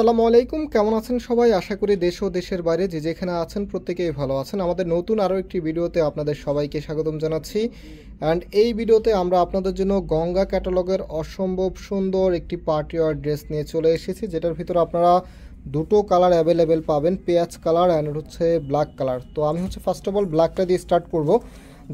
সালামু আলাইকুম কেমন আছেন সবাই আশা করি দেশ ও দেশের বাইরে যে যেখানে আছেন প্রত্যেকেই ভালো আছেন আমাদের নতুন আরও একটি ভিডিওতে আপনাদের সবাইকে স্বাগতম জানাচ্ছি অ্যান্ড এই ভিডিওতে আমরা আপনাদের জন্য গঙ্গা ক্যাটালগের অসম্ভব সুন্দর একটি পার্টি ওয়ার ড্রেস নিয়ে চলে এসেছি যেটার ভিতরে আপনারা দুটো কালার অ্যাভেলেবেল পাবেন পেঁয়াজ কালার অ্যান্ড হচ্ছে ব্ল্যাক কালার তো আমি হচ্ছে ফার্স্ট অফ অল ব্ল্যাকটা দিয়ে স্টার্ট করব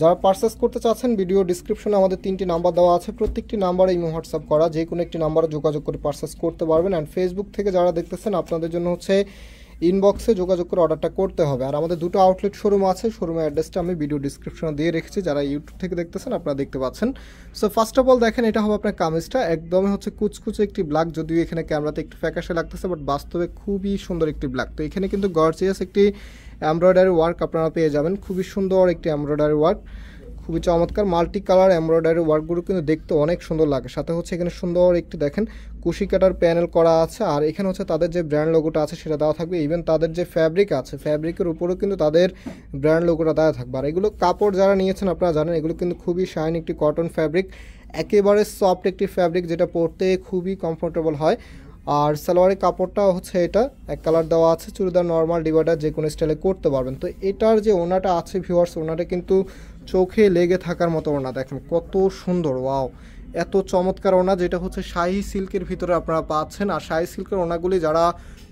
যারা পার্সেস করতে চাচ্ছেন ভিডিও ডিসক্রিপশনে আমাদের তিনটি নাম্বার দেওয়া আছে প্রত্যেকটি নাম্বারে ইমো হোয়াটসঅ্যাপ করা যে কোনো একটি নাম্বারে যোগাযোগ করে পার্সেস করতে পারবেন অ্যান্ড ফেসবুক থেকে যারা দেখতেছেন আপনাদের জন্য হচ্ছে ইনবক্সে যোগাযোগ করে অর্ডারটা করতে হবে আর আমাদের দুটো আউটলেট শোরুম আছে শোরুমের অ্যাড্রেসটা আমি ভিডিও ডিসক্রিপশনে দিয়ে রেখেছি যারা ইউটিউব থেকে দেখতেছেন আপনারা দেখতে পাচ্ছেন সো ফার্স্ট অফ অল দেখেন এটা হবে আপনার কামিজটা একদমই হচ্ছে কুচকুচে একটি ব্ল্যাক যদিও এখানে ক্যামেরাতে একটু ফ্যাকাশে লাগতেছে বাট বাস্তবে খুবই সুন্দর একটি ব্ল্যাক তো এখানে কিন্তু গর্জিয়াস একটি এমব্রয়ডারি ওয়ার্ক আপনারা পেয়ে যাবেন খুবই সুন্দর একটি এমব্রয়ডারি ওয়ার্ক খুবই চমৎকার মাল্টি কালার এমব্রয়ডারি ওয়ার্কগুলো কিন্তু দেখতে অনেক সুন্দর লাগে সাথে হচ্ছে এখানে সুন্দর একটি দেখেন কুশি কাটার প্যানেল করা আছে আর এখানে হচ্ছে তাদের যে ব্র্যান্ড লোগোটা আছে সেটা দেওয়া থাকবে ইভেন তাদের যে ফ্যাব্রিক আছে ফ্যাব্রিকের উপরেও কিন্তু তাদের ব্র্যান্ড লোগোটা দেওয়া থাকবে আর এগুলো কাপড় যারা নিয়েছেন আপনারা জানেন এগুলো কিন্তু খুবই শাইন একটি কটন ফ্যাব্রিক একেবারে সফট একটি ফ্যাব্রিক যেটা পরতে খুবই কমফোর্টেবল হয় আর সালোয়ারের কাপড়টা হচ্ছে এটা এক কালার দেওয়া আছে চুড়িদার নর্মাল ডিভাইডার যে কোনো স্টাইলে করতে পারবেন তো এটার যে ওনাটা আছে ভিউয়ার্স ওনাটা কিন্তু চোখে লেগে থাকার মতো ওড়না দেখেন কত সুন্দর ওয়াও এত চমৎকার ওনা যেটা হচ্ছে শাহি সিল্কের ভিতরে আপনারা পাচ্ছেন আর শাহি সিল্কের ওনাগুলি যারা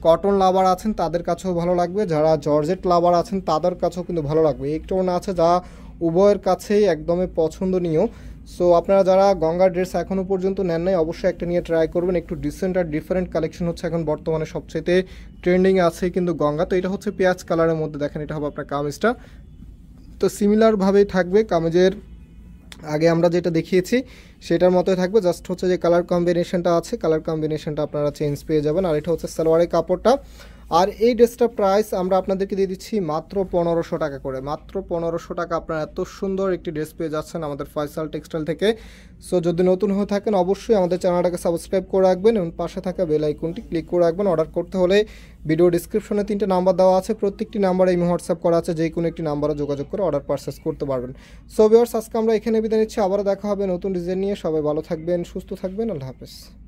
কটন লাভার আছেন তাদের কাছেও ভালো লাগবে যারা জর্জেট লাভার আছেন তাদের কাছেও কিন্তু ভালো লাগবে একটা ওনা আছে যা উভয়ের কাছেই একদমই পছন্দনীয় সো আপনারা যারা গঙ্গার ড্রেস এখনও পর্যন্ত নেন নাই অবশ্যই একটা নিয়ে ট্রাই করবেন একটু ডিসেন্ট আর ডিফারেন্ট কালেকশন হচ্ছে এখন বর্তমানে সবচেয়ে ট্রেন্ডিং আছে কিন্তু গঙ্গা তো এটা হচ্ছে পেঁয়াজ কালারের মধ্যে দেখেন এটা হবে আপনার কামিজটা তো সিমিলারভাবেই থাকবে কামেজের আগে আমরা যেটা দেখিয়েছি সেটার মতোই থাকবে জাস্ট হচ্ছে যে কালার কম্বিনেশনটা আছে কালার কম্বিনেশনটা আপনারা চেঞ্জ পেয়ে যাবেন আর এটা হচ্ছে সালোয়ারের কাপড়টা আর এই ড্রেসটার প্রাইস আমরা আপনাদেরকে দিয়ে দিচ্ছি মাত্র পনেরোশো টাকা করে মাত্র পনেরোশো টাকা আপনারা এত সুন্দর একটি ড্রেস পেয়ে যাচ্ছেন আমাদের ফয়সাল টেক্সটাইল থেকে সো যদি নতুন হয়ে থাকেন অবশ্যই আমাদের চ্যানেলটাকে সাবস্ক্রাইব করে রাখবেন এবং পাশে থাকা বেল আইকনটি ক্লিক করে রাখবেন অর্ডার করতে হলে ভিডিও ডিসক্রিপশনে তিনটে নাম্বার দেওয়া আছে প্রত্যেকটি নাম্বারে এই হোয়াটসঅ্যাপ করা আছে যে কোনো একটি নাম্বারে যোগাযোগ করে অর্ডার পারচেস করতে পারবেন সো বিয়ার্স আজকে আমরা এখানে বিদায় নিচ্ছি আবারও দেখা হবে নতুন ডিজাইন নিয়ে সবাই ভালো থাকবেন সুস্থ থাকবেন আল্লাহ হাফেজ